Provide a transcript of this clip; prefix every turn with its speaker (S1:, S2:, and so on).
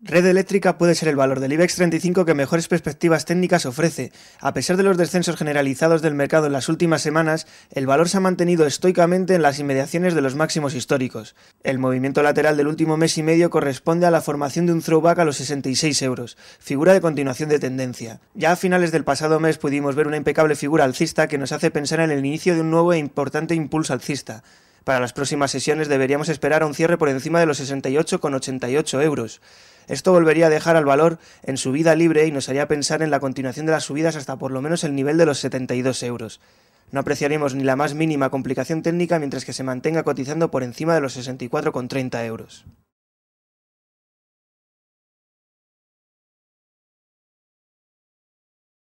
S1: Red Eléctrica puede ser el valor del IBEX 35 que mejores perspectivas técnicas ofrece. A pesar de los descensos generalizados del mercado en las últimas semanas, el valor se ha mantenido estoicamente en las inmediaciones de los máximos históricos. El movimiento lateral del último mes y medio corresponde a la formación de un throwback a los 66 euros, figura de continuación de tendencia. Ya a finales del pasado mes pudimos ver una impecable figura alcista que nos hace pensar en el inicio de un nuevo e importante impulso alcista. Para las próximas sesiones deberíamos esperar a un cierre por encima de los 68,88 euros. Esto volvería a dejar al valor en subida libre y nos haría pensar en la continuación de las subidas hasta por lo menos el nivel de los 72 euros. No apreciaremos ni la más mínima complicación técnica mientras que se mantenga cotizando por encima de los 64,30 euros.